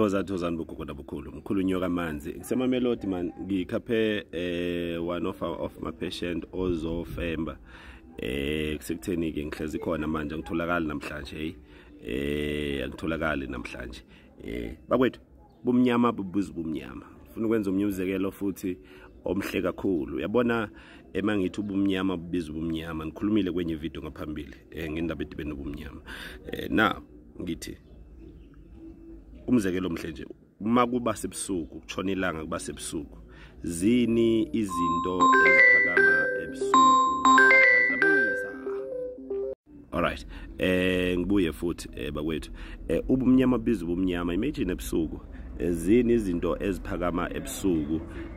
thoza thozani bugogo bukhulu mkhulu nyoka amanzi ngisemamelodi man ngikhaphe eh one of our of my patient ozofemba eh kusekutheni ke ngihlezi khona manje angitholakali namhlanje hey eh angitholakali namhlanje eh bakwethu bumnyama bubuzi bumnyama ufuna ukwenza umnye umzekelo futhi omhle kakhulu uyabona ema eh, ngithi ubumnyama bubiza ubumnyama nikhulumile kwenye video ngaphambili um ngendaba edibene nobumnyama um eh, na ngithi umzekelo mhle nje uma kuba sebusuku kutshona ilanga kuba sebusuku zini izinto eziphakama ebusuku alright eh ngibuye futhi eh, bakwethu eh, ubumnyama biza ubumnyama imagine ebusuku eh, zini izinto eziphakama ebusuku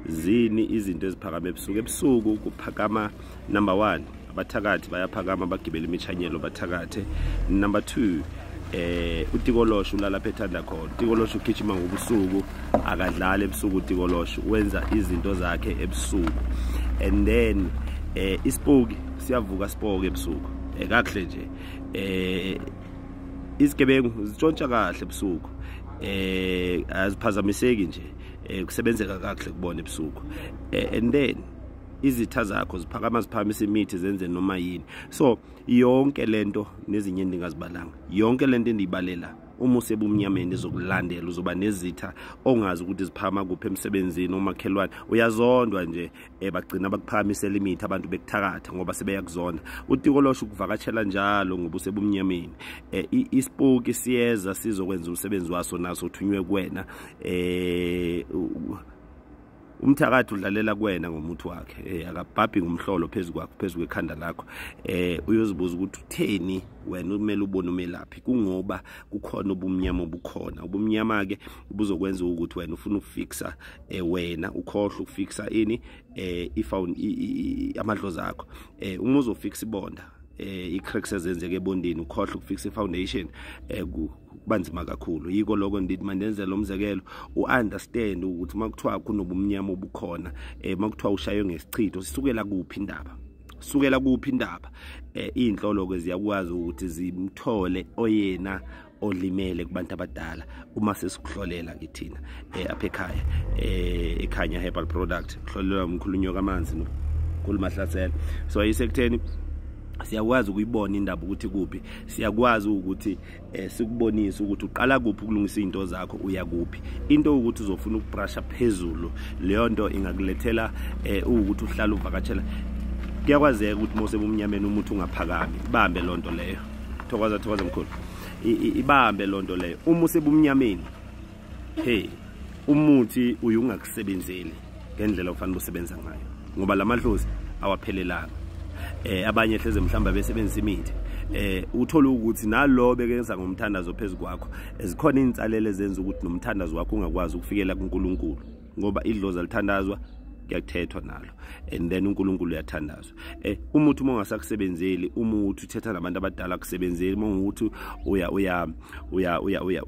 zini izinto eziphakama ebusuku ebusuku kuphakama number 1 abathakathi bayaphakama bagibela imithanyelo bathakathe number 2 eh utikolosho lalapha ethanda khona utikolosho ugijima ngobusuku akadlali ebusuku utikolosho wenza izinto zakhe ebusuku and then eh isipuki siyavuka sipoke ebusuku ekahle eh, nje eh isigebengu zitshontsha kahle ebusuku eh aziphazamiseki nje eh kusebenzeka kahle kubona ebusuku eh, and then izitha zakho ziphakama ziphakamise imithi zenze noma yini so yonke lento nezinye endingazibalanga yonke lento endiyibalela uma usebumnyameni ezokulandela uzoba nezitha ongazi ukuthi ziphakama kuphi emsebenzini umakhelwane uyazondwa nje um bagcina bakuphakamisela imithi abantu bekuthakatha ngoba sebeyakuzonda utikolosho ukuvakatshela njalo ngoba usebumnyameni um eh, isipoki siyeza sizokwenza umsebenzi waso naso uthunywe kuwena um umthakathi udlalela kwena ngomuthi wakhe eh akabhabhi ngumhlolo phezulu kwakho phezulu kwekhanda lakho eh uyozibuza ukuthi utheni wena kumele ubone umelaphi kungoba kukhona ubumnyama obukhona ubumnyama ke buzokwenza ukuthi wena ufuna ukufixa eh wena ukhohle ukufixa ini eh ifound amadlozi akho eh uma uzofixa ibonda eh i-cracks ezenzeka ebondeni ukhohle ukufixa i-foundation eh kubanzima kakhulu yiko lokho ndithi mandenzele umzekelo u-understand ukuthi makuthiwa kunobumnyama obukhona eh makuthiwa ushaywe ngesichitho sisukela kuphi indaba sukela kuphi indaba eh inhlolo ke ziyakwazi ukuthi zimthole oyena olimele kubantu abadala uma sesikuhlolela kithina eh apha ekhaya eh ekhanya herbal product kuhlolelwa umkhulunyo kamanzi no kulumahlasela so ayisekutheni siyakwazi ukuyibona indaba ukuthi kuphi siyakwazi ukuthi eh, sikubonise ukuthi uqala kuphi ukulungisa izinto zakho uya kuphi into ukuthi uzofuna ukubrusha phezulu leyo nto ingakulethela eh, ukuthi uhlale uvakatshela kuyakwazeka ukuthi mosebumnyameni umuthi ungaphakami ibambe loo nto leyo thokoza thokoza mkhulu ibambe loo nto leyo uma usebumnyameni hey umuthi uye ungakusebenzeli ngendlela ufanele usebenza ngayo ngoba la madlozi awaphelelanga eh abanye hleze mhlamba besebenzisa imithi eh uthola ukuthi nalo bekenza ngomthandazo phezukwakho ezikhona insalele ezenza ukuthi nomthandazo wakho ungakwazi ukufikela kuNkulunkulu ngoba idlozi alithandazwa kuyakuthethwa nalo and then uNkulunkulu uyathandazwa eh umuthi mongasakusebenzeli umuthi uthetha nabantu abadala kusebenzeli monguthi uya uya uya uya uya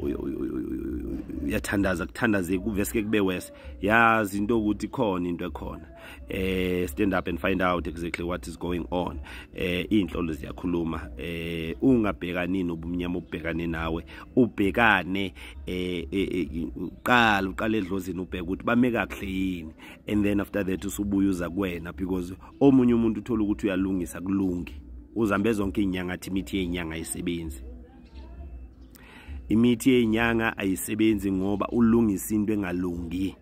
uyathandaza kuthandazeke kuveske kube wese yazi into ukuthi khona into ekhona eh stand up and find out exactly what is going on eh inhlolo ziyakhuluma eh ungabhekani nobumnyama obhekane nawe ubhekane eh, eh, eh uqala uqala edlozini ubheka ukuthi bame kahle yini and then after that usubuya uza kwena because omunye umuntu uthola ukuthi uyalungisa kulungi uzambe zonke iy'nyanga athi imithi yey'nyanga ayisebenzi imithi yey'nyanga ayisebenzi ngoba ulungisa into engalungi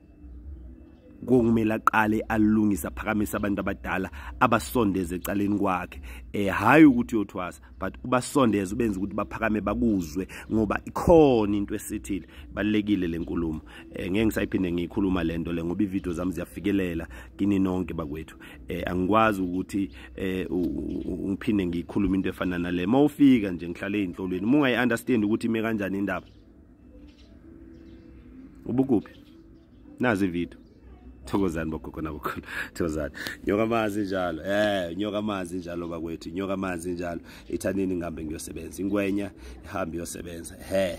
kokumele aqale alungise aphakamisa abantu abadala abasondeze ecaleni kwakhe eh hayi ukuthi uyothwasa but ubasondeze ubenze ukuthi baphakame bakuzwe ngoba ikhona into esithile balekile lenkulumo eh ngeke ngisayiphinde ngiyikhuluma lento le ngoba ividiyo zami ziyafikelela kini nonke bakwethu eh angikwazi ukuthi eh ngiphinde ngiyikhuluma into efana nale mawufika nje ngihlale ezinhlolweni mungayi understand ukuthi ime kanjani indaba ubukuphi nazi ividiyo thokozani bogogo nabokhulu thokozani nyoka amanzi njalo eh nyoka amanzi njalo bakwethu nyoka amanzi njalo ithanini ngihambe ngiyosebenza ingwenya ihambe iyosebenza he